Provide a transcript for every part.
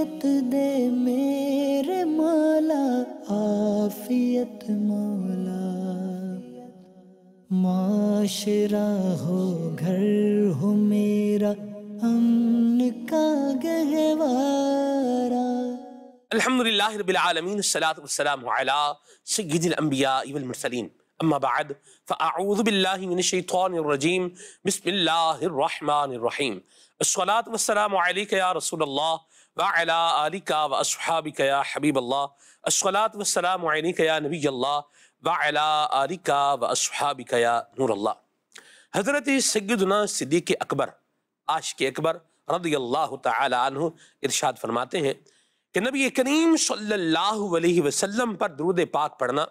عافیت دے میرے مولا عافیت مولا معاشرہ ہو گھر ہو میرا امن کا گہوارا الحمد لله رب العالمين الصلاة والسلام على سيد الأنبياء والمرسلين أما بعد فأعوذ بالله من الشيطان الرجيم بسم الله الرحمن الرحيم الصلاة والسلام عليك يا رسول الله या हबीब नूर हज़रत सैदना सिद्दीक अकबर आश के अकबर रदी फरमाते हैं कि नबी करीम सल्लल्लाहु अलैहि पाक पढ़ना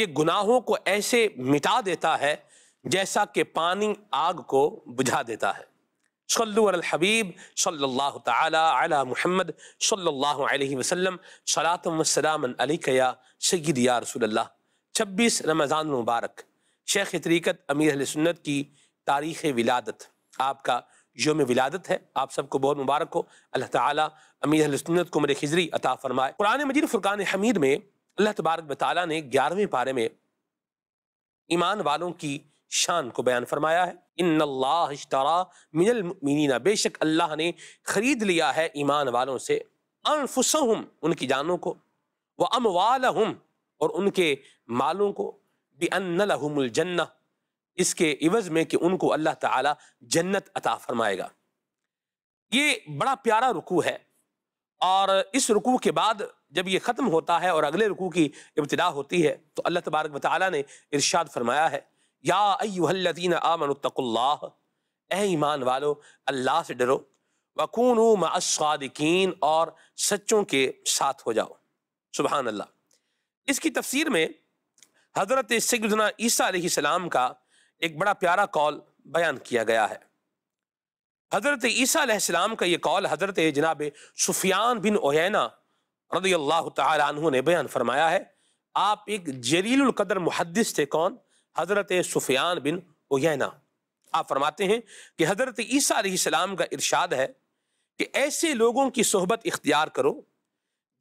ये गुनाहों को ऐसे मिटा देता है जैसा कि पानी आग को बुझा देता है हबीब सल्ला तला सल्ला वसलम सलातमसलामया सैद या रसूल छब्बीस रमज़ान मुबारक शेख तरीक़त अमीर सुन्नत की तारीख़ विलादत आपका योम विलादत है आप सबको बहुत मुबारक हो अल्लाह ताला अमीर सुन्नत को मेरे खिजरी अता फरमाए कुरान मजीद फ़ुरकान हमीद में अल्लाह तबारक ने ग्यारहवें पारे में ईमान वालों की शान को बयान फरमाया है इन अल्लाहरा बेशक अल्लाह ने ख़रीद लिया है ईमान वालों से हम उनकी जानों को व हम और उनके मालों को बेअनलहमुलजन्ना इसके इवज़ में कि उनको अल्लाह ताला जन्नत अता फरमाएगा ये बड़ा प्यारा रुकू है और इस रुकू के बाद जब ये ख़त्म होता है और अगले रुकू की इब्तदा होती है तो अल्लाह तबारक वाली ने इर्शाद फरमाया है ईमान वालो अल्लाह से डरो वकून और सच्चों के साथ हो जाओ सुबह अल्लाह इसकी तफसीर में हज़रत सगना ईसा का एक बड़ा प्यारा कौल बयान किया गया है हज़रत ईसा का ये कौल हज़रत जनाब सुफियान बिन ओयना रदी अल्लाह तु ने बयान फरमाया है आप एक कदर मुहदस थे कौन हज़रत सुफियान बिन उना आप फरमाते हैं कि हज़रत ईसा सलाम का इरशाद है कि ऐसे लोगों की सोहबत इख्तियार करो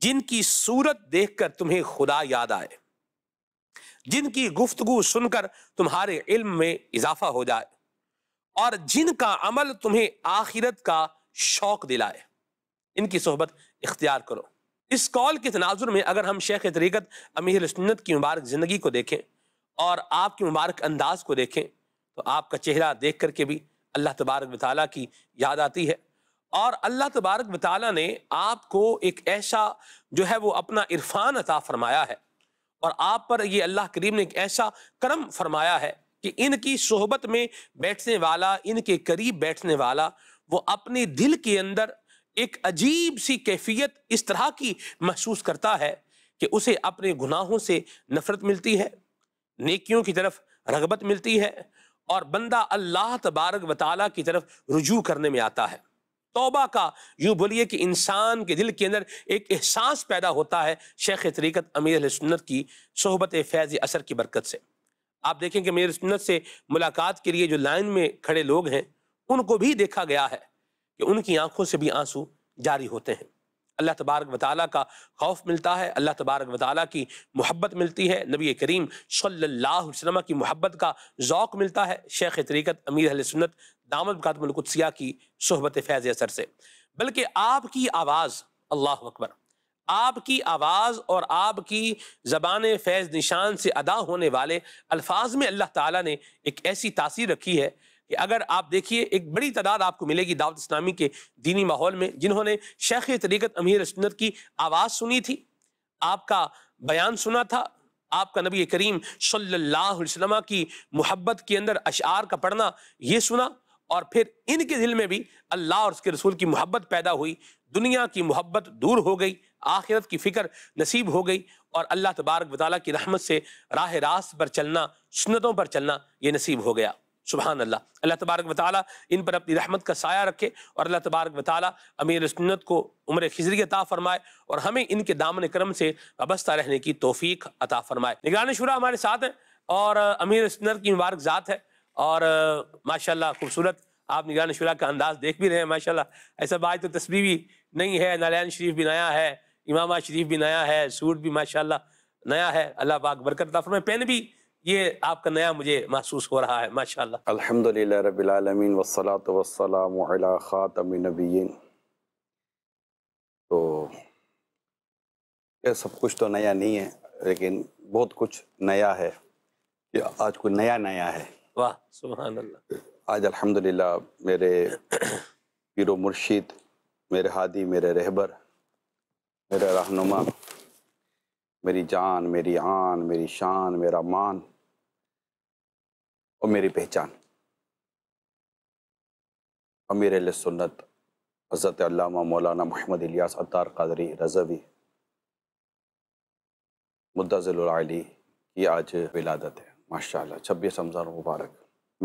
जिनकी सूरत देख कर तुम्हें खुदा याद आए जिनकी गुफ्तगु सुनकर तुम्हारे इल्म में इजाफा हो जाए और जिनका अमल तुम्हें आखिरत का शौक दिलाए इनकी सोहबत इख्तियार करो इस कॉल के तनाजुर में अगर हम शेख तरीकत अमीर सुन्नत की मुबारक ज़िंदगी को देखें और आपके मुबारक अंदाज को देखें तो आपका चेहरा देख करके भी अल्लाह तबारक ताली की याद आती है और अल्लाह तबारक ताली ने आपको एक ऐसा जो है वो अपना इरफान अता फरमाया है और आप पर ये अल्लाह करीम ने एक ऐसा करम फरमाया है कि इनकी सोहबत में बैठने वाला इनके करीब बैठने वाला वो अपने दिल के अंदर एक अजीब सी कैफियत इस तरह की महसूस करता है कि उसे अपने गुनाहों से नफरत मिलती है नेकियों की तरफ रगबत मिलती है और बंदा अल्लाह तबारक वाली की तरफ रुजू करने में आता है तोबा का यूँ बोलिए कि इंसान के दिल के अंदर एक एहसास पैदा होता है शेख तरीक़त अमीर सुन्नत की सहबत फैज़ असर की बरकत से आप देखें कि अमीर सुन्नत से मुलाकात के लिए जो लाइन में खड़े लोग हैं उनको भी देखा गया है कि उनकी आंखों से भी आंसू जारी होते हैं अल्लाह तबारक वाली का खौफ मिलता है अल्लाह तबारक वाली की मोहब्बत मिलती है नबी करीम सल्ला की मोहब्बत का ओक़ मिलता है शेख तरीक़त अमीर सुन्नत दामद कातमकुदसिया की सहबत फैज़ असर से बल्कि आपकी आवाज़ अल्लाह अकबर आपकी आवाज़ और आपकी ज़बान फैज़ निशान से अदा होने वाले अल्फाज में अल्लाह ताला ने एक ऐसी तासीर रखी है कि अगर आप देखिए एक बड़ी तादाद आपको मिलेगी दावत इस्लामी के दीनी माहौल में जिन्होंने शेख तरीक़त अमीर सुन्नत की आवाज़ सुनी थी आपका बयान सुना था आपका नबी करीम सल्लल्लाहु अलैहि वसल्लम की मोहब्बत के अंदर अशार का पढ़ना ये सुना और फिर इनके दिल में भी अल्लाह और उसके रसूल की मोहब्बत पैदा हुई दुनिया की मोहब्बत दूर हो गई आखिरत की फ़िक्र नसीब हो गई और अल्लाह तबारक वाली की रहमत से राह रास्त पर चलना सुनतों पर चलना ये नसीब हो गया सुबहान अल्लाह अल्लाह तबारक वाली इन पर अपनी रहमत का साया रखे और अल्लाह तबारक वाली अमीर सुन्नत को उम्र खिजरी अता फरमाए और हमें इनके दामन करम से वस्ता रहने की तोफ़ी अता फरमाए निगरान शुरा हमारे साथ हैं और अमीर सुन्नत की मुबारक ज़ात है और माशा खूबसूरत आप निगरान शुरा का अंदाज़ देख भी रहे हैं माशा ऐसा बात तो तस्वीर भी नहीं है नारायण शरीफ भी नया है इमामा शरीफ भी नया है सूट भी माशा नया है अल्लाह पाक बरकत फरमाए पेन भी ये आपका नया मुझे महसूस हो रहा है माशाल्लाह अल्हम्दुलिल्लाह रब्बिल आलमीन वस्सलातु वस्सलामु अला खातमिन तो ये सब कुछ तो नया नहीं है लेकिन बहुत कुछ नया है ये आज कुछ नया नया है वाह सुबह अल्लाह आज अल्हम्दुलिल्लाह मेरे पीरो मुर्शिद मेरे हादी मेरे रहबर मेरा रहनुमा मेरी जान मेरी आन मेरी शान मेरा मान और मेरी पहचान अमीर सुन्नत हज़रत मौलाना मोहम्मद इलियास अतार कादरी रजवी मुद्दाजली की आज विलादत है माशाल्लाह छब्बीस रमज़ान मुबारक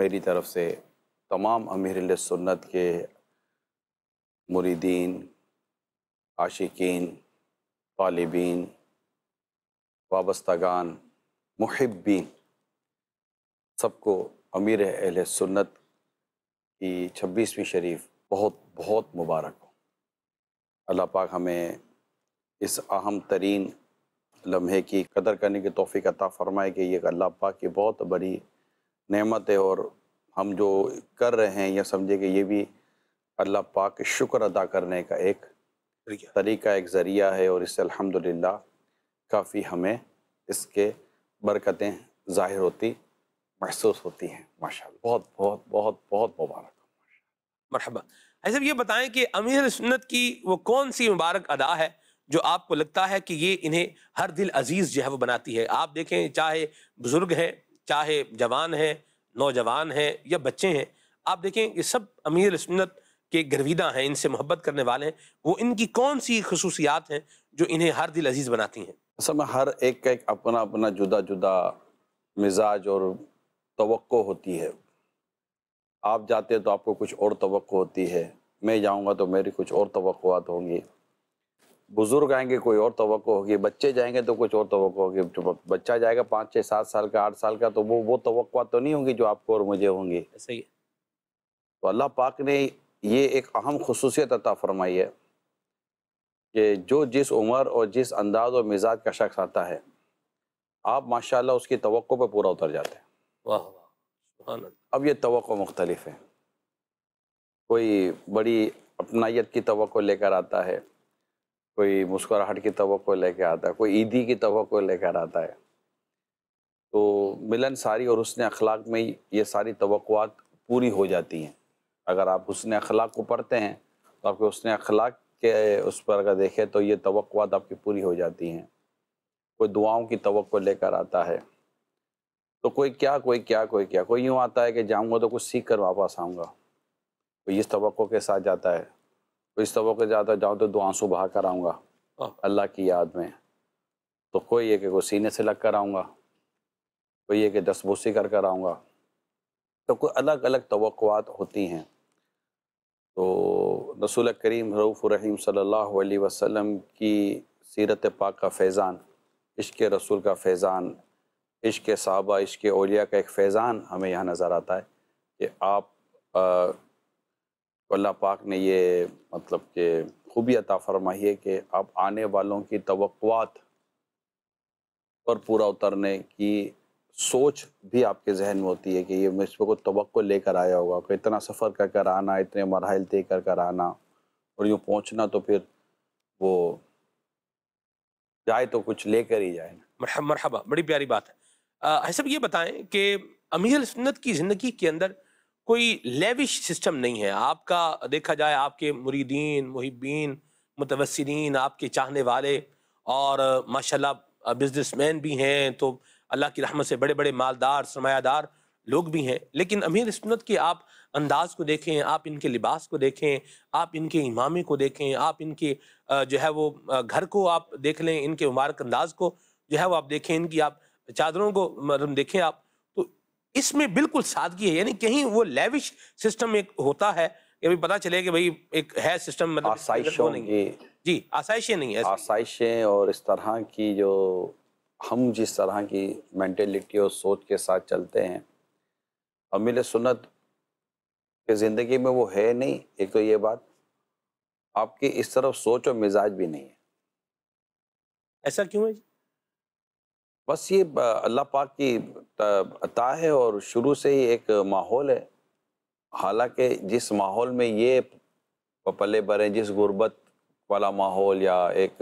मेरी तरफ़ से तमाम अमीर सुन्नत के मुरीदीन आशिकीन तालिबीन वाबस्तगान मुहब्बीन सबको अमीर अहल सुन्नत की छब्बीसवीं शरीफ बहुत बहुत मुबारक हो अल्लाह पाक हमें इस अहम तरीन लम्हे की कदर करने की तोफ़ी अता फ़रमाए कि ये अल्लाह पाक की बहुत बड़ी नेमत है और हम जो कर रहे हैं यह समझे कि ये भी अल्लाह पाक के शुक्र अदा करने का एक तरीका एक ज़रिया है और इससे अलहमदिल्ला काफ़ी हमें इसके बरकतें ज़ाहिर होती महसूस होती हैं माशा बहुत बहुत बहुत बहुत मुबारक मरहबा ऐसे ये बताएं कि अमीर सुन्नत की वो कौन सी मुबारक अदा है जो आपको लगता है कि ये इन्हें हर दिल अजीज़ जो है वो बनाती है आप देखें चाहे बुज़ुर्ग हैं चाहे जवान हैं नौजवान हैं या बच्चे हैं आप देखें ये सब अमीर सुन्नत के गर्विदा हैं इनसे मोहब्बत करने वाले हैं वो इनकी कौन सी खसूसियात हैं जो इन्हें हर दिल अजीज़ बनाती हैं असल में हर एक का एक अपना अपना जुदा जुदा मिजाज और तो होती है आप जाते हैं तो आपको कुछ और तो होती है मैं जाऊंगा तो मेरी कुछ और तो होंगी बुज़ुर्ग आएंगे कोई और तो होगी बच्चे जाएंगे तो कुछ और तो होगी बच्चा जाएगा पाँच छः सात साल का आठ साल का तो वो वो तो तो नहीं होंगी जो आपको और मुझे होंगी सही है तो अल्लाह पाक ने ये एक अहम खसूसियत अता फरमाई है कि जो जिस उम्र और जिस अंदाज और मिजाज का शख्स आता है आप माशाल्लाह उसकी तो पर पूरा उतर जाते हैं अब ये तो मुख्तलिफ है कोई बड़ी अपनाइत की तो लेकर आता है कोई मुस्कुराहट की तो लेकर आता है कोई ईदी की तो लेकर आता है तो मिलन सारी और हसन अखलाक में ये सारी तोक़ात पूरी हो जाती हैं अगर आप उसने अखलाक को पढ़ते हैं तो आपके हसन अखलाक के उस पर अगर देखें तो ये तो आपकी पूरी हो जाती हैं कोई दुआओं की तो लेकर आता है तो कोई क्या कोई क्या कोई क्या कोई यूँ आता है कि जाऊँगा तो कुछ सीख कर वापस आऊँगा कोई इस तो के साथ जाता है कोई इस तो जाता जाता जाऊँ तो दो आंसू बहा कर आऊँगा हाँ। अल्लाह की याद में तो कोई ये कि कोई सीने से लग कर आऊँगा कोई ये कि दस भूसी कर कर आऊँगा तो कोई अलग अलग तो होती हैं तो रसूल करीम रऊफ़ रहीम सल्ला अलैहि की सीरत पाक का फैज़ान इश्क रसूल का फैज़ान इश्क साहबा इश्क ओलिया का एक फैज़ान हमें यहाँ नज़र आता है कि आप अल्लाह पाक ने ये मतलब कि खूबी अता फरमाई है कि आप आने वालों की तो पर पूरा उतरने की सोच भी आपके जहन में होती है कि ये इस पर कोई तो लेकर आया होगा कोई इतना सफ़र कर कर आना इतने मरहल तय कर कर आना और यूँ पहुँचना तो फिर वो जाए तो कुछ लेकर ही जाए मरहबा बड़ी प्यारी बात है भाई ये बताएं कि अमीर सुन्नत की ज़िंदगी के अंदर कोई लेविश सिस्टम नहीं है आपका देखा जाए आपके मुरीदीन मुहिबीन मुतवसरीन आपके चाहने वाले और माशाल्लाह बिजनेसमैन भी हैं तो अल्लाह की रहमत से बड़े बड़े मालदार सरमायादार लोग भी हैं लेकिन अमीर सुन्नत के आप अंदाज को देखें आप इनके लिबास को देखें आप इनके इमामे को देखें आप इनके जो है वो घर को आप देख लें इनके मुबारक अंदाज को जो है वो आप देखें इनकी आप चादरों को मतलब देखें आप तो इसमें बिल्कुल सादगी है यानी कहीं वो लेविश सिस्टम एक होता है ये पता चले कि भाई एक है सिस्टम मतलब आसाइशों नहीं जी आसाइशें नहीं है आसाइशें और इस तरह की जो हम जिस तरह की मैंटेलिटी और सोच के साथ चलते हैं अमिल सुन्नत के ज़िंदगी में वो है नहीं एक तो ये बात आपकी इस तरफ सोच और मिजाज भी नहीं है ऐसा क्यों है जी बस ये अल्लाह पाक की अता है और शुरू से ही एक माहौल है हालांकि जिस माहौल में ये पले भरे जिस गुर्बत वाला माहौल या एक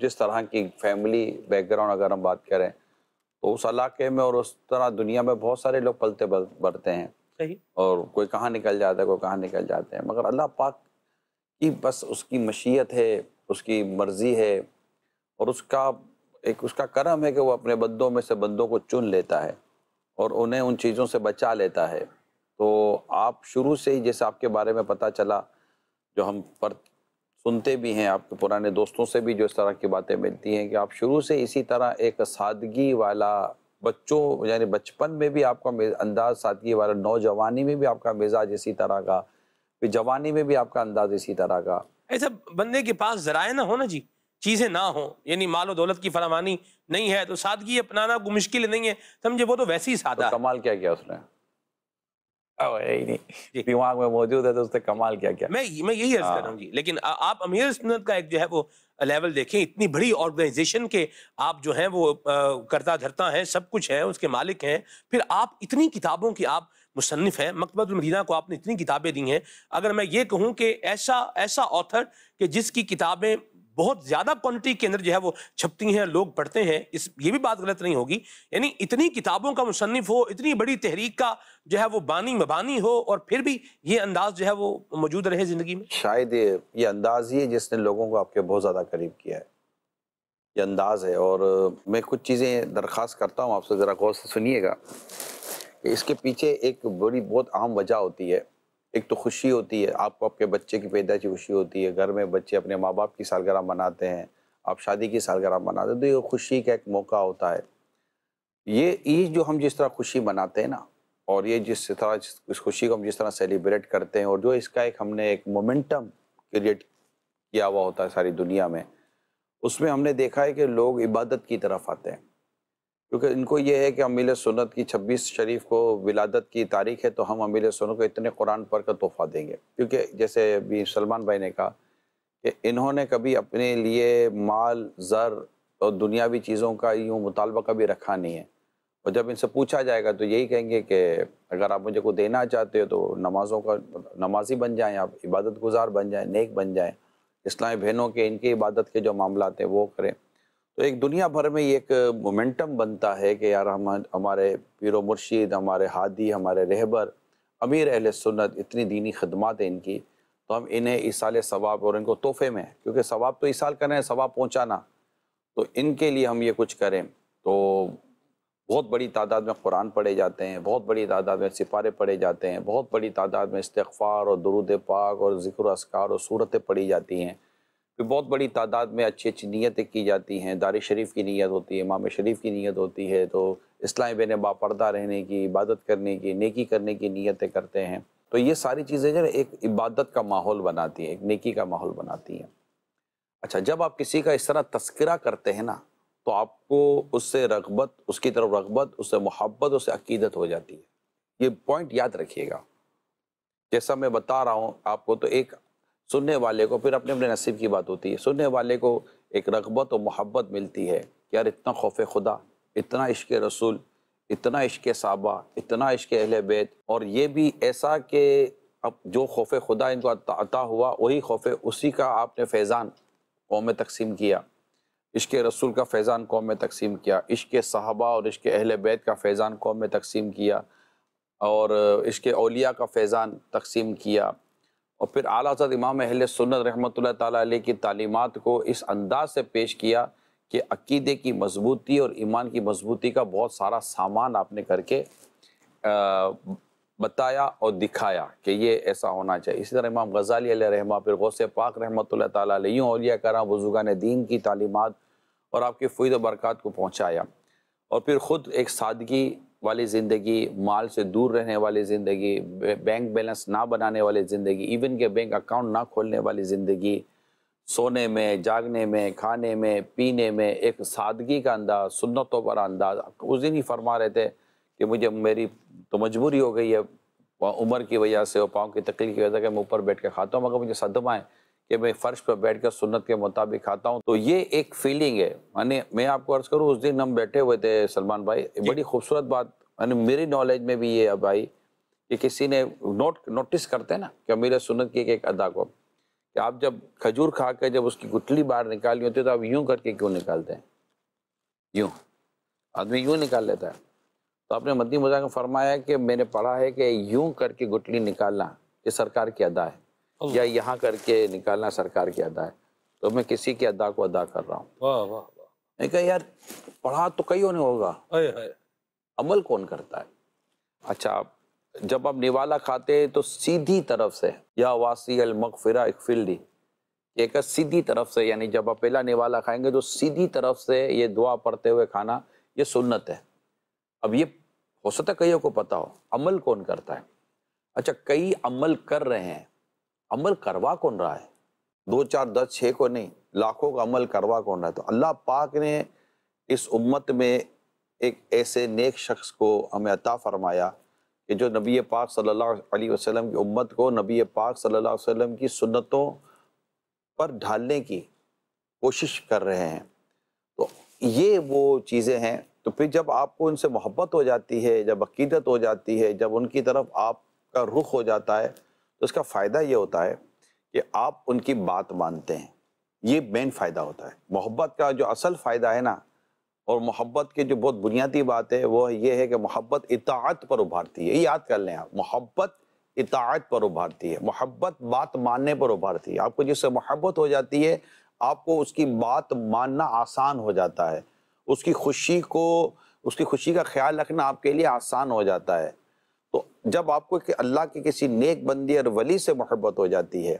जिस तरह की फैमिली बैकग्राउंड अगर हम बात करें तो उस इलाके में और उस तरह दुनिया में बहुत सारे लोग पलते बढ़ते हैं सही और कोई कहाँ निकल जाता है कोई कहाँ निकल जाते हैं मगर अल्लाह पाक की बस उसकी मशीयत है उसकी मर्ज़ी है और उसका एक उसका कर्म है कि वो अपने बंदों में से बंदों को चुन लेता है और उन्हें उन चीज़ों से बचा लेता है तो आप शुरू से ही जैसे आपके बारे में पता चला जो हम पर सुनते भी हैं आपके पुराने दोस्तों से भी जो इस तरह की बातें मिलती हैं कि आप शुरू से इसी तरह एक सादगी वाला बच्चों यानी बचपन में भी आपका अंदाज सादगी वाला नौजवानी में भी आपका मिजाज इसी तरह का फिर जवानी में भी आपका अंदाज इसी तरह का ऐसा बंदे के पास जराए ना हो ना जी चीज़ें ना हो यानी मालो दौलत की फरावानी नहीं है तो सादगी अपनाना को मुश्किल नहीं है समझे वो तो वैसे ही सादा तो कमाल क्या किया उसने दिमाग में मौजूद है तो उसने कमाल क्या किया मैं मैं यही अर्ज हाँ। कर जी लेकिन आ, आप अमीर सुन्नत का एक जो है वो लेवल देखें इतनी बड़ी ऑर्गेनाइजेशन के आप जो हैं वो करता धरता हैं सब कुछ है उसके मालिक हैं फिर आप इतनी किताबों की आप मुसनफ़ हैं मकबतुलमदीना को आपने इतनी किताबें दी हैं अगर मैं ये कहूँ कि ऐसा ऐसा ऑथर कि जिसकी किताबें बहुत ज्यादा क्वांटिटी के अंदर जो है वो छपती हैं लोग पढ़ते हैं इस ये भी बात गलत नहीं होगी यानी इतनी किताबों का मुसनफ हो इतनी बड़ी तहरीक का जो है वो बानी मबानी हो और फिर भी ये अंदाज जो है वो मौजूद रहे जिंदगी में शायद ये ये अंदाज ही है जिसने लोगों को आपके बहुत ज़्यादा करीब किया है ये अंदाज है और मैं कुछ चीज़ें दरख्वास्त करता हूँ आपसे ज़रा गौर से सुनिएगा इसके पीछे एक बड़ी बहुत आम वजह होती है एक तो खुशी होती है आपको आपके बच्चे की पैदा की खुशी होती है घर में बच्चे अपने माँ बाप की सालगराह मनाते हैं आप शादी की सालगराह मनाते हैं तो ये खुशी का एक मौका होता है ये ईद जो हम जिस तरह खुशी मनाते हैं ना और ये जिस तरह इस खुशी को हम जिस तरह सेलिब्रेट करते हैं और जो इसका एक हमने एक मोमेंटम क्रिएट किया हुआ होता है सारी दुनिया में उसमें हमने देखा है कि लोग इबादत की तरफ आते हैं क्योंकि इनको ये है कि अमीर सुनत की छब्बीस शरीफ को विलादत की तारीख है तो हम अमीर सुनत को इतने कुरान पर का तोहफ़ा देंगे क्योंकि जैसे अभी सलमान भाई ने कहा कि इन्होंने कभी अपने लिए माल ज़र और दुनियावी चीज़ों का यूँ मुतालबा कभी रखा नहीं है और जब इनसे पूछा जाएगा तो यही कहेंगे कि अगर आप मुझे को देना चाहते हो तो नमाज़ों का नमाजी बन जाएँ आप इबादत गुजार बन जाएँ नेक बन जाएँ इस्लामी बहनों के इनके इबादत के जो मामला हैं वो करें तो एक दुनिया भर में ये एक मोमेंटम बनता है कि यार हम हमारे पीर मुर्शीद हमारे हादी हमारे रहबर अमीर अहल सुन्नत इतनी दीनी खदमात हैं इनकी तो हम इन्हें साल सवाब और इनको तोहफे में क्योंकि सवाब तो इसाल करें रहे हैं सवाब पहुँचाना तो इनके लिए हम ये कुछ करें तो बहुत बड़ी तादाद में कुरान पढ़े जाते हैं बहुत बड़ी तादाद में सिपारे पढ़े जाते हैं बहुत बड़ी तादाद में इस्तफ़ार और दरुद पाक और ज़िक्र असकार और सूरतें पढ़ी जाती हैं फिर बहुत बड़ी तादाद में अच्छी अच्छी नीयतें की जाती हैं दार शरीफ की नीयत होती है इमाम शरीफ की नीयत होती है तो इस्लाम बेन बापर्दा रहने की इबादत करने की नेकी करने की नीयतें करते हैं तो ये सारी चीज़ें जो एक इबादत का माहौल बनाती हैं एक नेकी का माहौल बनाती हैं अच्छा जब आप किसी का इस तरह तस्करा करते हैं ना तो आपको उससे रगबत उसकी तरफ रगबत उससे मोहब्बत उससे अकीदत हो जाती है ये पॉइंट याद रखिएगा जैसा मैं बता रहा हूँ आपको तो एक सुनने वाले को फिर अपने अपने नसीब की बात होती है सुनने वाले को एक रगबत और मोहब्बत मिलती है यार इतना खौफ खुदा इतना इश्क रसूल इतना इश्क साबा इतना इश्क अहल बैत और ये भी ऐसा कि अब जो खौफ खुदा इनको अता हुआ वही खौफ उसी का आपने फैज़ान कौम में तकसीम किया इश्क रसूल का फैज़ान कौम में तकसीम किया इश्क साहबा और इश्क अहल बैत का फैज़ान कौम में तकसीम किया और इश्क अलिया का फैज़ान तकसीम किया और फिर आला हजरत इमाम अहल सुन्नत रहमत ताली की तलीमत को इस अंदाज से पेश किया कि अकीदे की मजबूती और ईमान की मजबूती का बहुत सारा सामान आपने करके बताया और दिखाया कि ये ऐसा होना चाहिए इसी तरह इमाम गजाली रहमा फिर गौसे पाक रहमत तालियों अलिया करा वजुगा ने दीन की तालीमत और आपके फुद बरक़ात को पहुँचाया और फिर ख़ुद एक सादगी वाली ज़िंदगी माल से दूर रहने वाली ज़िंदगी बैंक बैलेंस ना बनाने वाली ज़िंदगी इवन के बैंक अकाउंट ना खोलने वाली ज़िंदगी सोने में जागने में खाने में पीने में एक सादगी का अंदाज सुन्नतों पर अंदाज उस दिन ही फरमा रहे थे कि मुझे मेरी तो मजबूरी हो गई है उम्र की वजह से और पाँव की तकलीफ की वजह से मैं ऊपर बैठ के खाता हूँ मगर मुझे सदमा है कि मैं फर्श पर बैठ कर सुन्नत के मुताबिक खाता हूँ तो ये एक फीलिंग है मैंने मैं आपको अर्ज करूँ उस दिन हम बैठे हुए थे सलमान भाई बड़ी खूबसूरत बात मैंने मेरी नॉलेज में भी ये है भाई कि किसी ने नोट नोटिस करते हैं ना कि अमीर सुन्नत की एक, एक अदा को कि आप जब खजूर खा कर जब उसकी गुटली बाहर निकाली होती है तो आप यूं करके क्यों निकालते हैं यूं आदमी यूं निकाल लेता है तो आपने मदी मजाक में फरमाया कि मैंने पढ़ा है कि यूं करके गुटली निकालना ये सरकार की अदा है या यहाँ करके निकालना सरकार की अदा है तो मैं किसी की अदा को अदा कर रहा हूँ नहीं कहा यार पढ़ा तो कईयों ने होगा अमल कौन करता है अच्छा जब आप निवाला खाते हैं तो सीधी तरफ से या वासी अल मकफिरा इकफिल्ली एक सीधी तरफ से यानी जब आप पहला निवाला खाएंगे तो सीधी तरफ से ये दुआ पढ़ते हुए खाना ये सुन्नत है अब ये हो सकता है कईयों को पता हो अमल कौन करता है अच्छा कई अमल कर रहे हैं अमल करवा कौन रहा है दो चार दस छः को नहीं लाखों का अमल करवा कौन रहा है तो अल्लाह पाक ने इस उम्मत में एक ऐसे नेक शख्स को हमें अता फरमाया कि जो नबी पाक सल्लल्लाहु अलैहि वसल्लम की उम्मत को नबी पाक सल्लल्लाहु अलैहि वसल्लम की सुन्नतों पर ढालने की कोशिश कर रहे हैं तो ये वो चीज़ें हैं तो फिर जब आपको उनसे मोहब्बत हो जाती है जब अकीदत हो जाती है जब उनकी तरफ आपका रुख हो जाता है तो इसका फ़ायदा ये होता है कि आप उनकी बात मानते हैं ये मेन फ़ायदा होता है मोहब्बत का जो असल फ़ायदा है ना और मोहब्बत की जो बहुत बुनियादी बात है वो ये है कि मोहब्बत इतात पर उभारती है याद कर लें आप मोहब्बत इतात पर उभारती है मोहब्बत बात मानने पर उभारती है आपको जिससे मोहब्बत हो जाती है आपको उसकी बात मानना आसान हो जाता है उसकी खुशी को उसकी खुशी का ख्याल रखना आपके लिए आसान हो जाता है तो जब आपको कि अल्लाह के किसी नेक बंदी और वली से मोहब्बत हो जाती है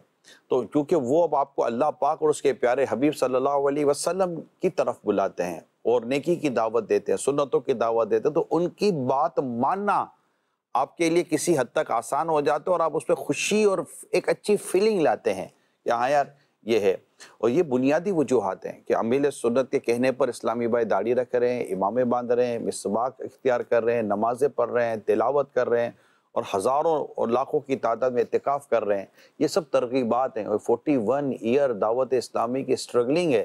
तो क्योंकि वो अब आपको अल्लाह पाक और उसके प्यारे हबीब सल्लल्लाहु अलैहि वसल्लम की तरफ बुलाते हैं और नेकी की दावत देते हैं सुन्नतों की दावत देते हैं तो उनकी बात मानना आपके लिए किसी हद तक आसान हो जाता है और आप उस पर खुशी और एक अच्छी फीलिंग लाते हैं कि हाँ यार ये है और ये बुनियादी वजूहत हैं कि अमील सुन्नत के कहने पर इस्लामी भाई दाढ़ी रख रहे हैं इमामें बांध रहे हैं मिसबाक इख्तियार कर रहे हैं नमाजें पढ़ रहे हैं तिलावत कर रहे हैं और हज़ारों और लाखों की तादाद में इतकाफ़ कर रहे हैं ये सब तरकीबात हैं और फोर्टी वन ईयर दावत इस्लामी की स्ट्रगलिंग है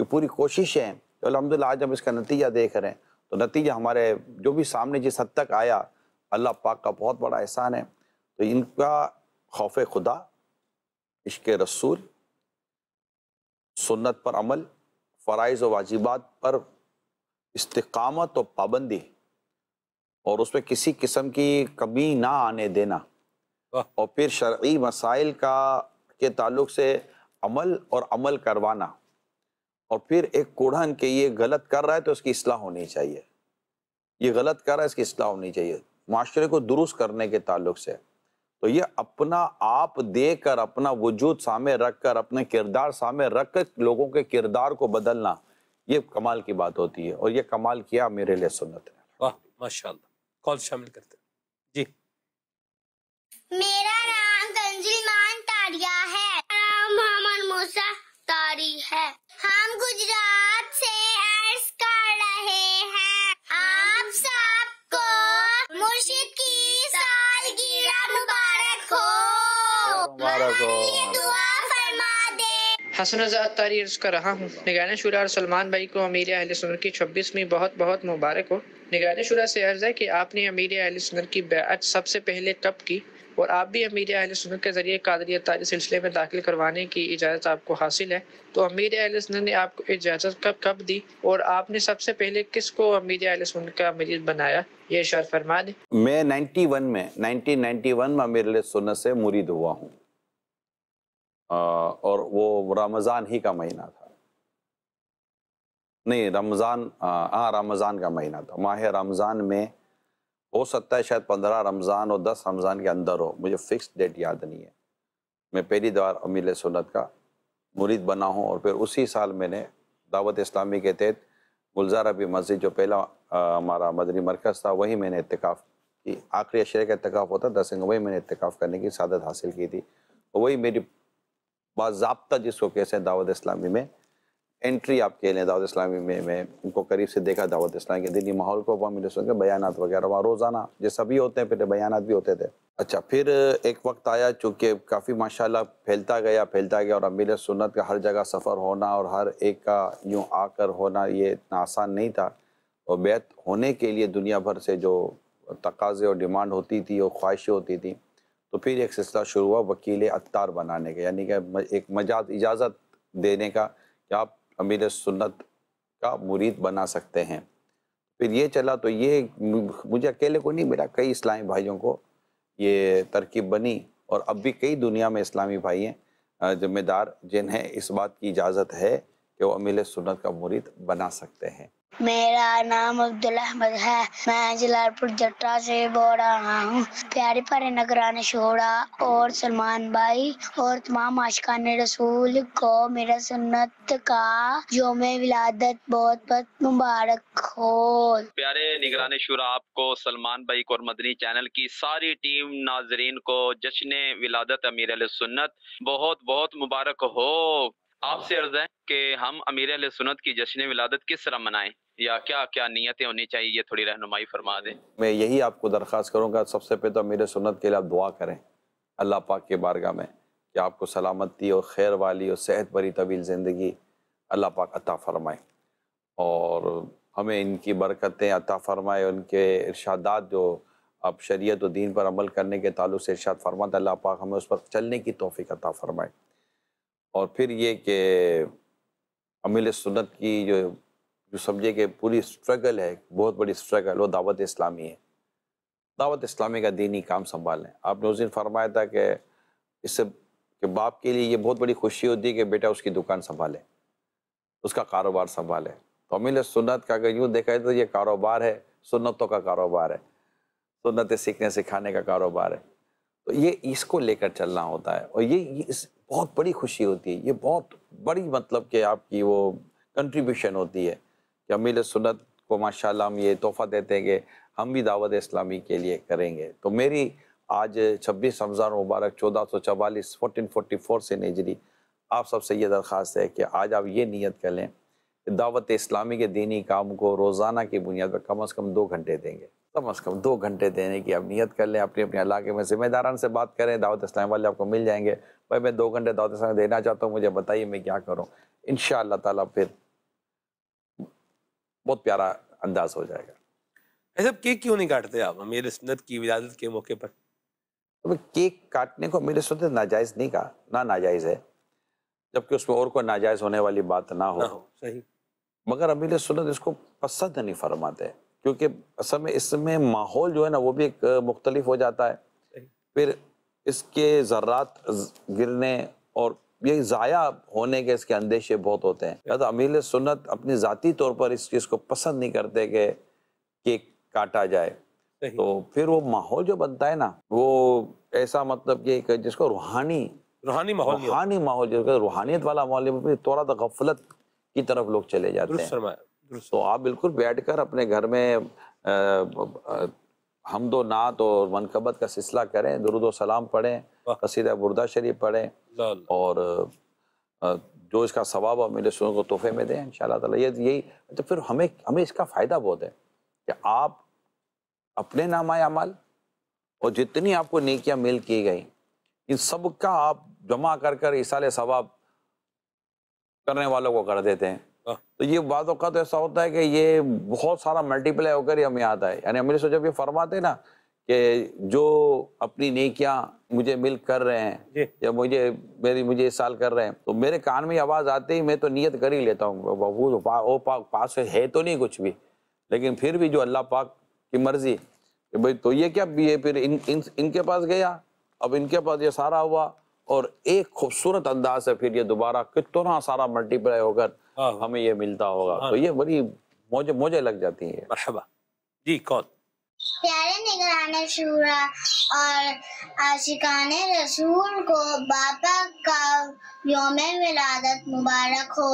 ये पूरी कोशिश है तो अलहमदिल्ला आज हम इसका नतीजा देख रहे हैं तो नतीजा हमारे जो भी सामने जिस हद तक आया अल्लाह पाक का बहुत बड़ा एहसान है तो इनका खौफ खुदा इश्क रसूल सुन्नत पर अमल फ़रज़ व वाजिबात पर इस्तकामत और पाबंदी और उसमें किसी किस्म की कमी ना आने देना और फिर शर्य मसाइल का के ताल्लुक से अमल और अमल करवाना और फिर एक कोढ़न के ये गलत कर रहा है तो उसकी असलाह होनी चाहिए ये गलत कर रहा है इसकी असलाह होनी चाहिए माशरे को दुरुस्त करने के ताल्लुक से तो ये अपना आप देकर अपना वजूद सामने रखकर अपने किरदार सामने रखकर लोगों के किरदार को बदलना ये कमाल की बात होती है और ये कमाल किया मेरे लिए सुनत है वाह माशा कॉल शामिल करते जी मेरा नाम गंजीमान तारिया है मोहम्मद मूसा तारी है हम गुजरात से कर रहे हैं हसन आज़ाद तारी कर रहा हूँ निगरान शुरा और सलमान भाई को अमीर अहल सुनर की छब्बीसवीं बहुत बहुत मुबारक हो निगरान शुरा से अर्ज है कि आपने अमीर अहल सुनर की बैत सबसे पहले कब की और आप भी अमीर अहल सुनर के ज़रिए कादरी तारी सिलसिले में दाखिल करवाने की इजाज़त आपको हासिल है तो अमीर अहल सुनर ने आपको इजाज़त कब कब दी और आपने सबसे पहले किस को अमीर अहल सुनर का मरीज बनाया ये शर फरमा दें मैं नाइन्टी वन में नाइनटीन नाइन्टी वन में अमीर सुनर से मुरीद हुआ हूँ और वो रमज़ान ही का महीना था नहीं रमज़ान हाँ रमज़ान का महीना था माह रमज़ान में हो सकता है शायद पंद्रह रमज़ान और दस रमज़ान के अंदर हो मुझे फ़िक्स डेट याद नहीं है मैं पहली बार अमील सुन्नत का मुरीद बना हूँ और फिर उसी साल मैंने दावत इस्लामी के तहत गुलजार अबी मस्जिद जो पहला हमारा मदनी मरकज़ था वहीं मैंने इतकाफ़ की आखिरी अशरे का इतकाफ़ होता दस वहीं मैंने इतकाफ़ करने की शादत हासिल की थी वही मेरी बाबा जिसको कैसे दावत इस्लामी में एंट्री आप कह लें दावत इस्लामी में मैं उनको करीब से देखा दावत इस्लामी के दिल्ली माहौल को अवामी मिले के बयान वगैरह वहाँ रोज़ाना जो सभी होते हैं पहले बयान भी होते थे अच्छा फिर एक वक्त आया चूँकि काफ़ी माशाल्लाह फैलता गया फैलता गया और अमीर सुन्नत का हर जगह सफ़र होना और हर एक का यूँ आकर होना ये इतना आसान नहीं था और बैत होने के लिए दुनिया भर से जो तकाजे और डिमांड होती थी और ख्वाहिशें होती थी तो फिर एक सिलसिला शुरू हुआ वकील अत्तार बनाने का यानी कि एक मजाद इजाज़त देने का कि आप अमीर सुन्नत का मुरीद बना सकते हैं फिर ये चला तो ये मुझे अकेले को नहीं मिला कई इस्लामी भाइयों को ये तरकीब बनी और अब भी कई दुनिया में इस्लामी भाई हैं जिम्मेदार जिन्हें इस बात की इजाज़त है कि वो अमील सुन्नत का मुरीद बना सकते हैं मेरा नाम अब्दुल अहमद है मैं जलालपुर जट्टा से बोल रहा हूँ प्यारे प्यारे नगरान शोड़ा और सलमान भाई और तमाम आशकान रसूल को मेरा सुन्नत का योम विलादत बहुत बहुत मुबारक हो प्यारे निगरान शुरा आपको सलमान भाई को और मदनी चैनल की सारी टीम नाजरीन को जश्न विलादत अमीर सुन्नत बहुत बहुत मुबारक हो आपसे अर्ज है कि हम अमीर अल सुनत की जश्न विलादत किस तरह मनाएं या क्या क्या नीयतें होनी चाहिए ये थोड़ी रहनुमाई फरमा दें मैं यही आपको दरख्वास्त करूँगा सबसे पहले तो अमीर सुनत के लिए आप दुआ करें अल्लाह पाक के बारगाह में कि आपको सलामती और खैर वाली और सेहत भरी तवील ज़िंदगी अल्लाह पाक अता फ़रमाए और हमें इनकी बरकतें अता फ़रमाए उनके इर्शादात जो आप शरीयत और दीन पर अमल करने के ताल्लुक से इर्शाद फरमाते अल्लाह पाक हमें उस पर चलने की तोफ़ी अता फ़रमाए और फिर ये कि अमिल सुन्नत की जो जो समझे कि पूरी स्ट्रगल है बहुत बड़ी स्ट्रगल वो दावत इस्लामी है दावत इस्लामी का दीनी काम संभालें आपने उस दिन फरमाया था कि इससे कि बाप के लिए ये बहुत बड़ी खुशी होती है कि बेटा उसकी दुकान संभाले उसका कारोबार संभाले तो अमिल सुन्नत का अगर यूँ देखा जाए तो ये कारोबार है सुन्नतों का कारोबार है सुन्नतें सीखने सिखाने का कारोबार है तो ये इसको लेकर चलना होता है और ये इस बहुत बड़ी खुशी होती है ये बहुत बड़ी मतलब कि आपकी वो कंट्रीब्यूशन होती है कि अमील सुन्नत को माशाल्लाह हम ये तोहफ़ा देते हैं कि हम भी दावत इस्लामी के लिए करेंगे तो मेरी आज छब्बीस रमज़ान मुबारक चौदह सौ चवालीस फोर्टीन फोटी फोर से निजरी आप सबसे ये दरख्वास्त है कि आज आप ये नीयत कर लें दावत इस्लामी के दीनी काम को रोज़ाना की बुनियाद पर कम अज़ कम दो घंटे देंगे कम अज़ कम दो घंटे देने की आप नीयत कर लें अपने अपने इलाके में जिम्मेदारान से बात करें दावत इस्लाम वाले आपको मिल जाएंगे भाई मैं दो घंटे दावत इस्लाम देना चाहता हूँ मुझे बताइए मैं क्या करूँ इन ताला फिर बहुत प्यारा अंदाज हो जाएगा ऐसे केक क्यों नहीं काटते आप अमीर सुनत की विजाजत के मौके पर तो केक काटने को अमीर सुनत नाजायज़ नहीं कहा ना नाजायज़ है जबकि उसमें और कोई नाजायज़ होने वाली बात ना हो, सही मगर अमीर सुनत इसको पसंद नहीं फरमाते क्योंकि असल में इसमें माहौल जो है ना वो भी एक मुख्तलिफ हो जाता है फिर इसके ज़रात गिरने और ये ज़ाया होने के इसके अंदेशे बहुत होते हैं या तो अमील सुन्नत अपनी ज़ाती तौर पर इस चीज़ को पसंद नहीं करते कि केक काटा जाए तो फिर वो माहौल जो बनता है ना वो ऐसा मतलब कि जिसको रूहानी रूहानी माहौल रूहानी माहौल जिसका रूहानियत वाला माहौल थोड़ा सा गफलत की तरफ लोग चले जाते हैं तो आप बिल्कुल बैठकर अपने घर में हमदो नात और मनकबत का सिलसिला करें दुरुदो सलाम पढ़ें कसीदा बुरदा शरीफ पढ़ें और जो इसका सवाब और मेरे सुनों को तोहफे में दें इन ताला ये यही तो फिर हमें हमें इसका फ़ायदा बहुत है कि आप अपने नाम अमल और जितनी आपको नेकियां मेल की गई इन सब का आप जमा कर कर इसाल सवाब करने वालों को कर देते हैं हाँ। तो ये बाद अवत ऐसा होता है कि ये बहुत सारा मल्टीप्लाई होकर ही हमें आता है यानी हमने सोचा ये फरमाते ना कि जो अपनी नेकियां मुझे मिल कर रहे हैं या मुझे मेरी मुझे इस साल कर रहे हैं तो मेरे कान में आवाज़ आते ही मैं तो नियत कर ही लेता हूँ वो पा, वो पा, पास है तो नहीं कुछ भी लेकिन फिर भी जो अल्लाह पाक की मर्जी कि भाई तो ये क्या ये फिर इन, इन इनके पास गया अब इनके पास ये सारा हुआ और एक खूबसूरत अंदाज से फिर ये दोबारा कितना सारा मल्टीप्लाई होकर हाँ। हमें ये मिलता होगा हाँ। तो ये बड़ी मोजे मोजे लग जाती है मरहबा जी कौन प्यारे निगराने शूरा और आशिकाने रसूल को बापा का योम विलादत मुबारक हो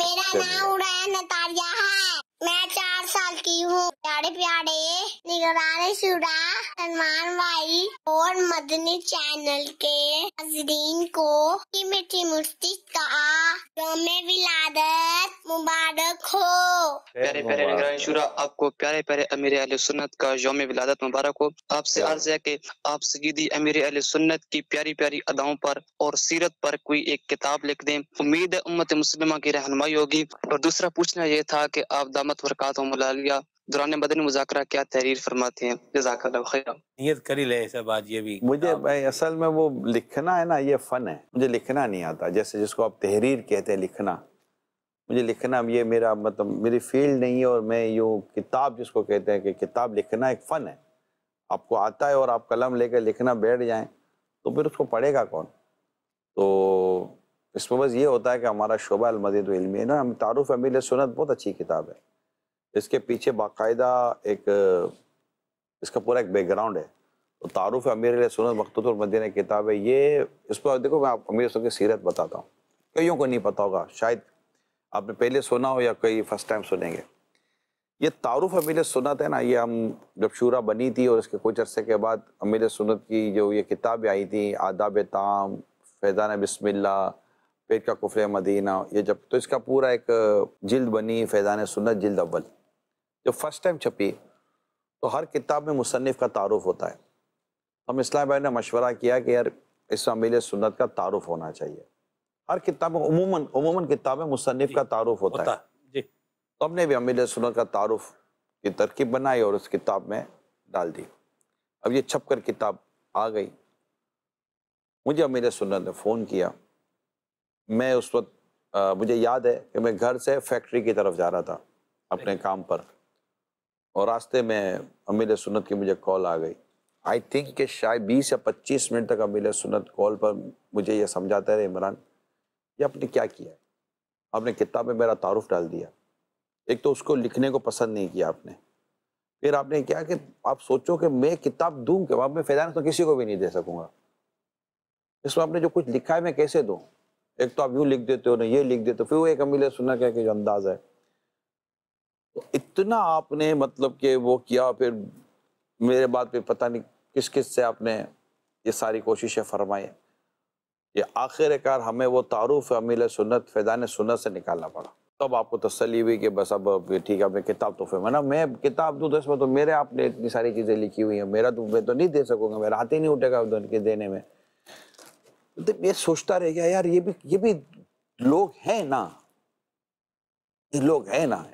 मेरा नाम उड़ान नतारिया है मैं चार साल की हूँ प्यारे प्यारे निगरानी शुरा सलमान भाई और मदनी चैनल के नजरीन को मीठी मुस्ती का विलादत मुबारक हो प्यारे प्यारे निगरानी शुरा आपको प्यारे प्यारे अमीर अली सुन्नत का योम विलादत मुबारक हो आपसे अर्ज है कि आप सगीदी अमीर अली सुन्नत की प्यारी प्यारी अदाओं पर और सीरत पर कोई एक किताब लिख दें उम्मीद है उम्मत मुसलमा की रहनुमाई होगी और दूसरा पूछना ये था कि आप दामत वरक़ात मुलाली या दौरान बदन मुजाकरा क्या तहरीर फरमाते हैं नियत कर ले सब आज ये भी मुझे भाई असल में वो लिखना है ना ये फ़न है मुझे लिखना नहीं आता जैसे जिसको आप तहरीर कहते हैं लिखना मुझे लिखना ये मेरा मतलब मेरी फील्ड नहीं है और मैं यूँ किताब जिसको कहते हैं कि किताब लिखना एक फ़न है आपको आता है और आप कलम लेकर लिखना बैठ जाएं तो फिर उसको पढ़ेगा कौन तो इसमें बस ये होता है कि हमारा शोबा तो इलमी है ना हम तारुफ़ अमीर सुनत बहुत अच्छी किताब है इसके पीछे बाकायदा एक इसका पूरा एक बैकग्राउंड है तो तारुफ अमीर सुनत और मदीन किताब है ये इस पर देखो मैं आप अमीर की सीरत बताता हूँ कईयों को नहीं पता होगा शायद आपने पहले सुना हो या कई फर्स्ट टाइम सुनेंगे ये तारुफ अमीर सुनत है ना ये हम जब शूरा बनी थी और इसके कुछ अरसे के बाद अमीर सुनत की जो ये किताबें आई थी आदाब ताम फैज़ान बसमिल्ला पेट का कुफर मदीना ये जब तो इसका पूरा एक जिल्द बनी फैज़ान सुनत जिल्द अव्वल जब फर्स्ट टाइम छपी तो हर किताब में मुसनफ़ का तारुफ़ होता है हम इस्लाम भाई ने मशवरा किया कि यार इस सुन्नत का तारुफ़ होना चाहिए हर किताब में उमूमन उमूमन किताब में मुसनफ़ का तारुफ होता, होता है जी तो हमने भी अमिल सुन्नत का तारुफ़ की तरकीब बनाई और उस किताब में डाल दी अब ये छप कर किताब आ गई मुझे अमीर सुन्नत ने फ़ोन किया मैं उस वक्त मुझे याद है कि मैं घर से फैक्ट्री की तरफ जा रहा था अपने काम पर और रास्ते में अमीर सुनत की मुझे कॉल आ गई आई थिंक कि शायद बीस या पच्चीस मिनट तक अमीर सुनत कॉल पर मुझे यह समझाते रहे इमरान ये आपने क्या किया है आपने किताब में मेरा तारुफ डाल दिया एक तो उसको लिखने को पसंद नहीं किया आपने फिर आपने क्या कि आप सोचो कि मैं किताब दूँ कि मैं फैजान तो किसी को भी नहीं दे सकूँगा इसमें आपने जो कुछ लिखा है मैं कैसे दूँ एक तो आप यूँ लिख देते हो ना ये लिख देते हो फिर वो एक अमीर सुनत का कि जो अंदाज़ है इतना आपने मतलब के वो किया फिर मेरे बाद पे पता नहीं किस किस से आपने ये सारी कोशिशें फरमाई ये आखिरकार हमें वो तारुफ अमील सुन्नत फैदान सुन्नत से निकालना पड़ा तब आपको तसली हुई कि बस अब ठीक है मैं किताब तो फिर ना मैं किताब दूँ तो इसमें तो मेरे आपने इतनी सारी चीज़ें लिखी हुई हैं मेरा तो मैं तो नहीं दे सकूँगा मेरा हाथ ही नहीं उठेगा उधर के देने में तो ये सोचता रह गया यार ये भी ये भी लोग हैं ना ये लोग हैं ना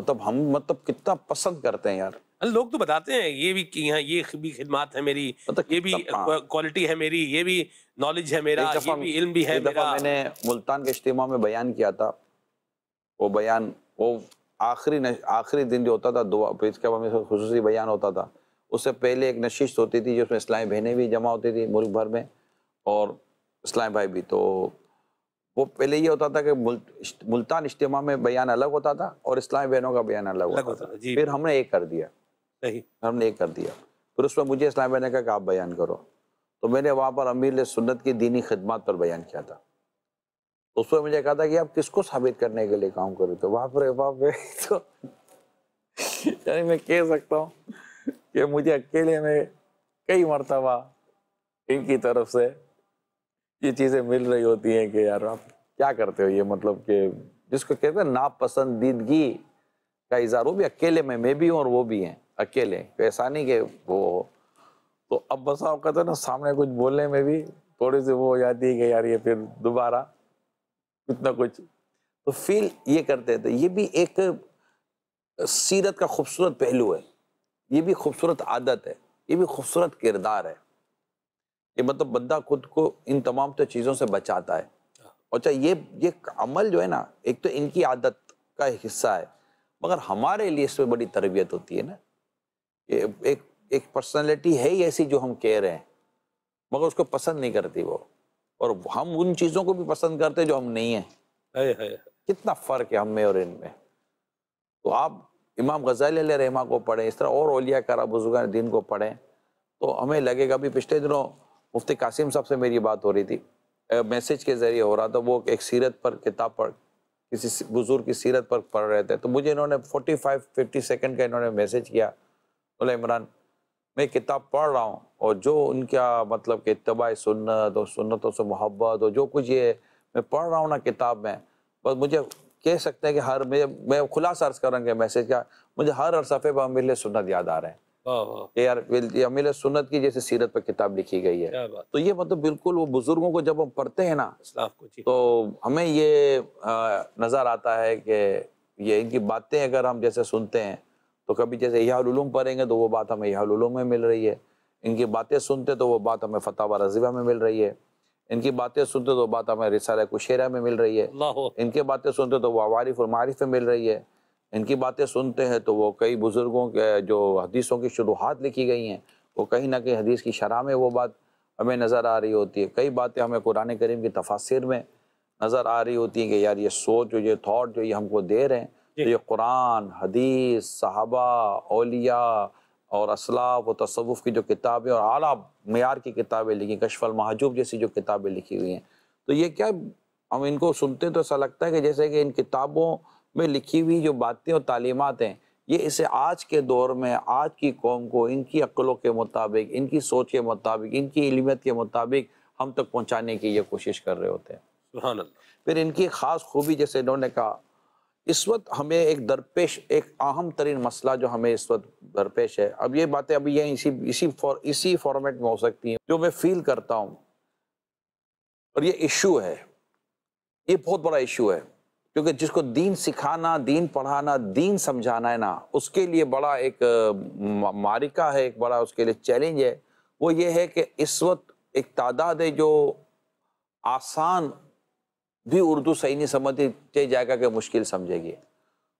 मतलब हम मतलब कितना पसंद करते हैं यार लोग तो बताते हैं ये भी यहाँ ये भी खिदमत है मेरी मतलब ये भी क्वालिटी है मेरी ये भी नॉलेज है मेरा ये भी इल्म भी है मेरा मैंने मुल्तान के इज्तिमा में बयान किया था वो बयान वो आखिरी आखिरी दिन जो होता था दुआ इसके बाद खसूस बयान होता था उससे पहले एक नशिश होती थी जिसमें इस्लामी बहनें भी जमा होती थी मुल्क भर में और इस्लामी भाई भी तो वो पहले ये होता था कि मुल्तान इज्तम में बयान अलग होता था और इस्लामी बहनों का बयान अलग होता, था फिर हमने एक कर दिया सही हमने एक कर दिया फिर उसमें मुझे इस्लामी बहन का आप बयान करो तो मैंने वहाँ पर अमीर सुन्नत की दीनी खदमात पर बयान किया था उसमें मुझे कहा था कि आप किसको साबित करने के लिए काम करो तो वहाँ पर वहाँ तो यानी मैं कह सकता हूँ कि मुझे अकेले में कई मरतबा इनकी तरफ से ये चीज़ें मिल रही होती हैं कि यार आप क्या करते हो ये मतलब कि जिसको कहते हैं नापसंदीदगी का इजहार वो भी अकेले में मैं भी हूँ और वो भी हैं अकेले तो ऐसा नहीं कि वो हो तो अब बसा कहते ना सामने कुछ बोलने में भी थोड़ी सी वो हो जाती है कि यार ये फिर दोबारा इतना कुछ तो फील ये करते थे तो ये भी एक सीरत का खूबसूरत पहलू है ये भी खूबसूरत आदत है ये भी खूबसूरत किरदार है कि मतलब बंदा खुद को इन तमाम तो चीज़ों से बचाता है हाँ। और चाहे ये ये अमल जो है ना एक तो इनकी आदत का हिस्सा है मगर हमारे लिए इसमें बड़ी तरबियत होती है ना एक एक पर्सनैलिटी है ही ऐसी जो हम कह रहे हैं मगर उसको पसंद नहीं करती वो और हम उन चीज़ों को भी पसंद करते जो हम नहीं हैं है, है, कितना फ़र्क है हम में और इनमें तो आप इमाम गजाल रहमा को पढ़ें इस तरह और ओलिया करा बुजुर्ग दिन को पढ़ें तो हमें लगेगा भी पिछले दिनों मुफ्ती कासिम साहब से मेरी बात हो रही थी मैसेज के ज़रिए हो रहा था वो एक सीरत पर किताब पढ़ किसी बुज़ुर्ग की सीरत पर पढ़ रहे थे तो मुझे इन्होंने 45 फिफ्टी सेकेंड का इन्होंने मैसेज किया बोला इमरान मैं किताब पढ़ रहा हूँ और जो उनका मतलब कि इतबा सुन्नत और सुन्नतों से मोहब्बत और जो कुछ ये मैं पढ़ रहा हूँ ना किताब में बस मुझे कह सकते हैं कि हर मैं मैं खुलासा अर्ज़ करूँगा मैसेज का मुझे हर सफ़े पर मिले सुन्नत याद आ रहे हैं ए अमिल की जैसे सीरत पर किताब लिखी गई है तो ये मतलब बिल्कुल वो बुजुर्गों को जब हम पढ़ते हैं ना तो हमें ये नज़र आता है कि ये इनकी बातें अगर हम जैसे सुनते हैं तो कभी जैसे यहाँ पढ़ेंगे तो वो बात हमें यहाँ में मिल रही है इनकी बातें सुनते तो वो बात हमें फतावा रजीबा में मिल रही है इनकी बातें सुनते तो बात हमें रिसाला कुशेरा में मिल रही है इनकी बातें सुनते तो वो वारिफ और मारिफ में मिल रही है इनकी बातें सुनते हैं तो वो कई बुज़ुर्गों के जो हदीसों की शुरुआत लिखी गई हैं वो कहीं ना कहीं हदीस की शरह में वो बात हमें नज़र आ रही होती है कई बातें हमें कुरान करीम की तफासिर में नज़र आ रही होती हैं कि यार ये सोच जो ये थाट जो ये हमको दे रहे हैं तो ये कुरान हदीस साहबा ओलिया और असलाफ व तसवुफ़ की जो किताबें और आला मैार की किताबें लिखी कशफल महजूब जैसी जो किताबें लिखी हुई हैं तो ये क्या हम इनको सुनते हैं तो ऐसा लगता है कि जैसे कि इन किताबों में लिखी हुई जो बातें और तालीमत हैं ये इसे आज के दौर में आज की कौम को इनकी अक्लों के मुताबिक इनकी सोच के मुताबिक इनकी इलमियत के मुताबिक हम तक पहुँचाने की ये कोशिश कर रहे होते हैं फिर इनकी ख़ास खूबी जैसे इन्होंने कहा इस वक्त हमें एक दरपेश एक अहम तरीन मसला जो हमें इस वक्त दरपेश है अब ये बातें अभी ये इसी इसी फॉर इसी फॉर्मेट में हो सकती हैं जो मैं फील करता हूँ और ये इशू है ये बहुत बड़ा इशू है क्योंकि जिसको दीन सिखाना दीन पढ़ाना दीन समझाना है ना उसके लिए बड़ा एक मारिका है एक बड़ा उसके लिए चैलेंज है वो ये है कि इस वक्त एक तादाद है जो आसान भी उर्दू सही नहीं समझती जाएगा कि मुश्किल समझेगी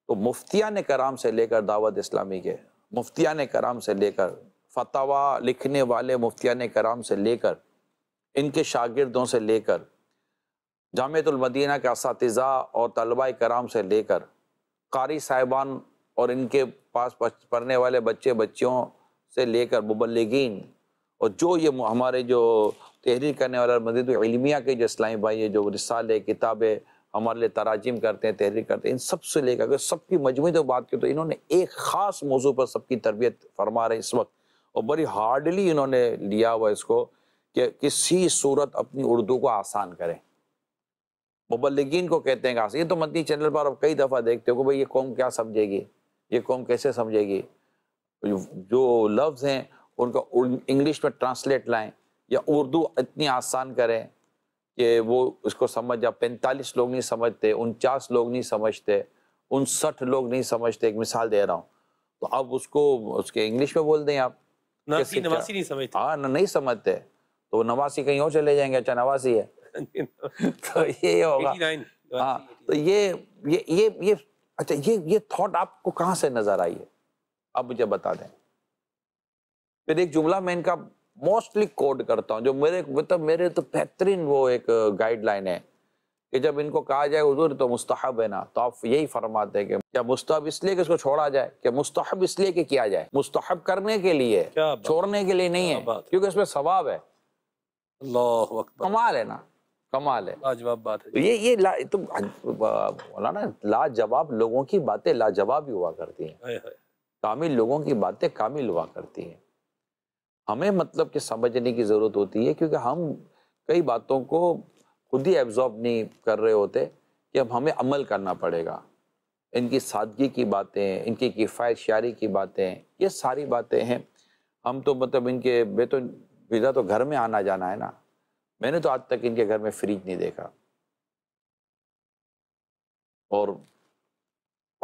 तो मुफ्तिया ने कराम से लेकर दावत इस्लामी के मुफ्तिया ने कराम से लेकर फतवा लिखने वाले मुफ्तिया ने कराम से लेकर इनके शागिर्दों से लेकर जामतुलमदीना के इस और तलबा कराम से लेकर कारी साहिबान और इनके पास पढ़ने वाले बच्चे बच्चियों से लेकर मुबलगिन और जो ये हमारे जो तहरीर करने वाले मज़ीदिया इलमिया के जो इस्लामी भाई है जो रिसाले किताबें हमारे लिए तराजिम करते हैं तहरीर करते हैं इन सब से लेकर अगर सबकी मजमू तो बात की तो इन्होंने एक ख़ास मौजू पर सबकी तरबियत फरमा रहे इस वक्त और बड़ी हार्डली इन्होंने लिया हुआ इसको कि किसी सूरत अपनी उर्दू को आसान करें मुबलगिन को कहते हैं ये तो मदनी चैनल पर आप कई दफ़ा देखते हो कि भाई ये कौम क्या समझेगी ये कौम कैसे समझेगी जो लफ्ज़ हैं उनका इंग्लिश में ट्रांसलेट लाएं या उर्दू इतनी आसान करें कि वो उसको समझ जाए पैंतालीस लोग नहीं समझते उनचास लोग नहीं समझते उनसठ लोग नहीं समझते एक मिसाल दे रहा हूँ तो अब उसको उसके इंग्लिश में बोल दें आप नवासी नहीं समझते हाँ नहीं समझते तो नवासी कहीं और चले जाएंगे अच्छा नवासी है तो ये होगा 89, हाँ, तो ये ये ये ये अच्छा ये ये थॉट आपको कहां से नजर आई है आप मुझे बता दें फिर एक जुमला मैं इनका मोस्टली कोड करता हूँ जो मेरे मतलब मेरे तो बेहतरीन वो एक गाइडलाइन है कि जब इनको कहा जाए हजूर तो मुस्तहब है ना तो आप यही फरमाते हैं कि क्या मुस्तहब इसलिए कि इसको छोड़ा जाए क्या मुस्तहब इसलिए कि किया जाए मुस्तहब करने के लिए छोड़ने के लिए नहीं है क्योंकि इसमें स्वाब है कमाल है ना कमाल है लाजवाब बात है ये ये ला, तो ना लाजवाब लोगों की बातें लाजवाब ही हुआ करती हैं कामिल लोगों की बातें कामिल हुआ करती हैं हमें मतलब कि समझने की ज़रूरत होती है क्योंकि हम कई बातों को खुद ही एब्जॉर्ब नहीं कर रहे होते कि अब हमें अमल करना पड़ेगा इनकी सादगी की बातें इनकी किफ़ायत शारी की बातें ये सारी बातें हैं हम तो मतलब इनके बे तो तो घर में आना जाना है ना मैंने तो आज तक इनके घर में फ्रिज नहीं देखा और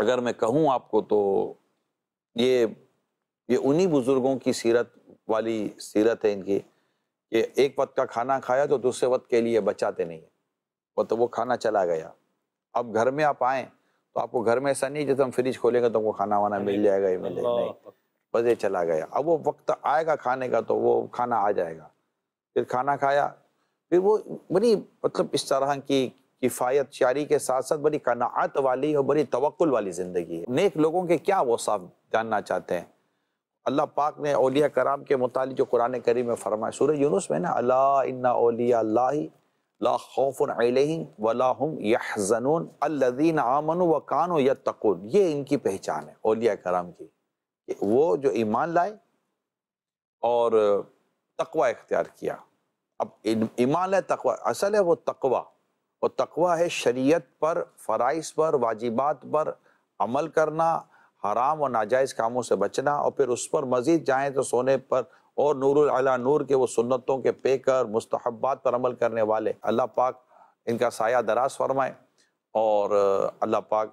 अगर मैं कहूँ आपको तो ये ये उन्हीं बुज़ुर्गों की सीरत वाली सीरत है इनकी कि एक वक्त का खाना खाया तो दूसरे वक्त के लिए बचाते नहीं वो तो वो खाना चला गया अब घर में आप आए तो आपको घर में ऐसा नहीं जैसे हम फ्रिज खोलेंगे तो हमको खाना वाना मिल जाएगा ये मिल जाएगा बस ये चला गया अब वो वक्त आएगा खाने का तो वो खाना आ जाएगा फिर खाना खाया फिर वो बड़ी मतलब इस तरह की किफ़ायत शारी के साथ साथ बड़ी कनात वाली और बड़ी तवक्ल वाली ज़िंदगी है नेक लोगों के क्या वो साफ जानना चाहते हैं अल्लाह पाक ने ओलिया कराम के मुताल जो कुरान करीम में फरमाए सूर यूनुस में ना अला ला खौफुन अलैहिम व ये इनकी पहचान है ओलिया कराम की वो जो ईमान लाए और तकवा इख्तियार किया अब ईमान है तकवा असल है वो तकवा वो तकवा है शरीयत पर फ़राइज पर वाजिबात पर अमल करना हराम और नाजायज़ कामों से बचना और फिर उस पर मज़ीद जाएँ तो सोने पर और नूर अला नूर के वो सुन्नतों के पेकर मुस्तहबात पर अमल करने वाले अल्लाह पाक इनका साया दराज फरमाए और अल्लाह पाक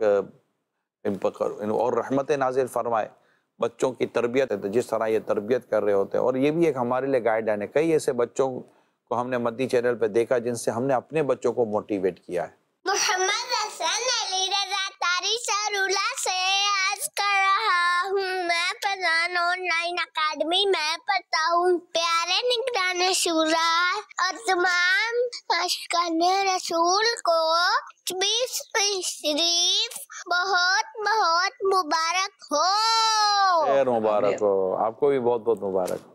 इन पर और रहमत नाजिल फरमाए बच्चों की तरबियत है तो जिस तरह ये तरबियत कर रहे होते हैं और ये भी एक हमारे लिए गाइडलाइन है कई ऐसे बच्चों को हमने मदी चैनल पर देखा जिनसे हमने अपने बच्चों को मोटिवेट किया है मैं पढ़ता हूँ प्यारे निगरान और तमाम रसूल को शरीफ बहुत बहुत मुबारक हो मुबारक हो आपको भी बहुत बहुत मुबारक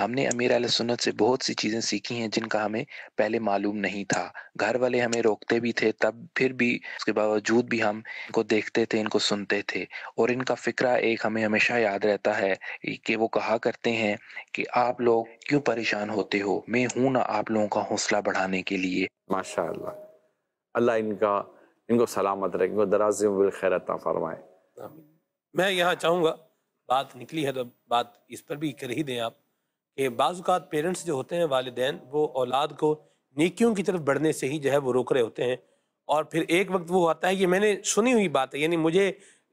हमने अमीर आल सुन्नत से बहुत सी चीज़ें सीखी हैं जिनका हमें पहले मालूम नहीं था घर वाले हमें रोकते भी थे तब फिर भी उसके बावजूद भी हम इनको देखते थे इनको सुनते थे और इनका फ़िक्रा एक हमें हमेशा याद रहता है कि वो कहा करते हैं कि आप लोग क्यों परेशान होते हो मैं हूँ ना आप लोगों का हौसला बढ़ाने के लिए माशा अल्लाह इनका इनको सलामत रहे इनको दराजरता फरमाए मैं यहाँ चाहूँगा बात निकली है तो बात इस पर भी कर ही दें आप कि बाज़ात पेरेंट्स जो होते हैं वालदेन वो औलाद को नीकियों की तरफ बढ़ने से ही जो है वो रोक रहे होते हैं और फिर एक वक्त वो आता है कि मैंने सुनी हुई बात है यानी मुझे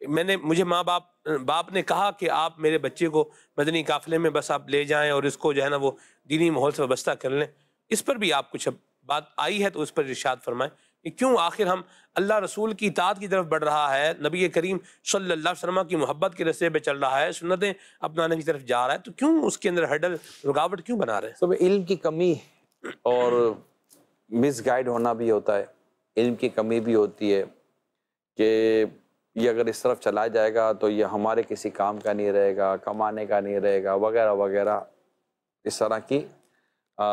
मैंने मुझे माँ बाप बाप ने कहा कि आप मेरे बच्चे को मदनी काफिले में बस आप ले जाएं और इसको जो है ना वो दीनी माहौल से वाबस्ता कर लें इस पर भी आप कुछ बात आई है तो उस पर इर्शाद फरमाएं कि क्यों आखिर हम अल्लाह रसूल की इताद की तरफ बढ़ रहा है नबी करीम सल्ला वसलम की मोहब्बत के रस्ते पे चल रहा है सुन्नतें अपनाने की तरफ जा रहा है तो क्यों उसके अंदर हडल रुकावट क्यों बना रहे हैं सब इल्म की कमी और मिसगाइड होना भी होता है इल्म की कमी भी होती है कि ये अगर इस तरफ चला जाएगा तो ये हमारे किसी काम का नहीं रहेगा कमाने का नहीं रहेगा वगैरह वगैरह इस तरह की आ,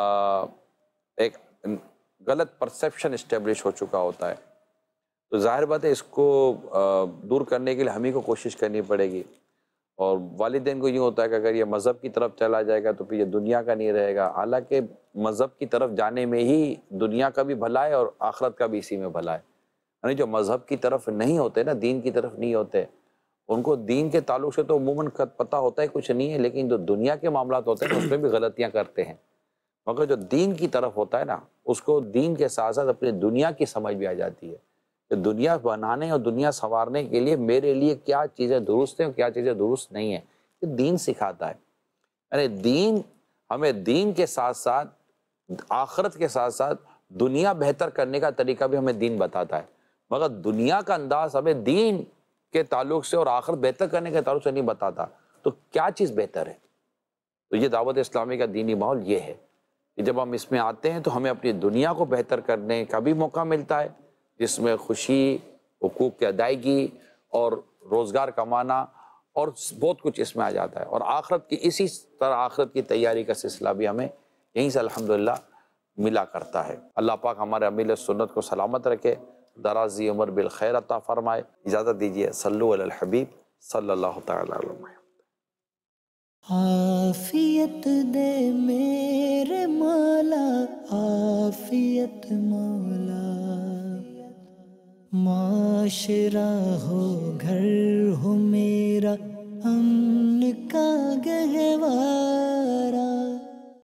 एक गलत परसेप्शन इस्टेब्लिश हो चुका होता है तो जाहिर बात है इसको दूर करने के लिए हम ही को कोशिश करनी पड़ेगी और वालदेन को ये होता है कि अगर ये मज़हब की तरफ चला जाएगा तो फिर ये दुनिया का नहीं रहेगा हालांकि मज़हब की तरफ जाने में ही दुनिया का भी भला है और आखरत का भी इसी में भला है यानी जो मज़हब की तरफ नहीं होते ना दीन की तरफ नहीं होते उनको दीन के ताल्लुक से तो उमूमन पता होता है कुछ नहीं है लेकिन जो दुनिया के मामला होते हैं तो उसमें भी गलतियाँ करते हैं मगर जो दीन की तरफ होता है ना उसको दीन के साथ साथ अपनी दुनिया की समझ भी आ जाती है कि दुनिया बनाने और दुनिया संवारने के लिए मेरे लिए क्या चीज़ें दुरुस्त हैं और क्या चीज़ें दुरुस्त नहीं है ये दीन सिखाता है अरे दीन हमें दीन के साथ साथ आखरत के साथ साथ दुनिया बेहतर करने का तरीका भी हमें दीन बताता है मगर दुनिया का अंदाज हमें दीन के ताल्लुक से और आखरत बेहतर करने के ताल्लुक से नहीं बताता तो क्या चीज़ बेहतर है तो ये दावत इस्लामी का दीनी माहौल ये है कि जब हम इसमें आते हैं तो हमें अपनी दुनिया को बेहतर करने का भी मौका मिलता है जिसमें खुशी हकूक़ की अदायगी और रोज़गार कमाना और बहुत कुछ इसमें आ जाता है और आखरत की इसी तरह आखरत की तैयारी का सिलसिला भी हमें यहीं से अल्हम्दुलिल्लाह मिला करता है अल्लाह पाक हमारे अमील सुन्नत को सलामत रखे दराजी उमर बिल खैर अता फरमाए इजाज़त दीजिए सल्लु अल हबीब सल्लल्लाहु अलैहि आफियत दे मेरे माला आफियत मौला माशरा हो घर हो मेरा अमन का गहवा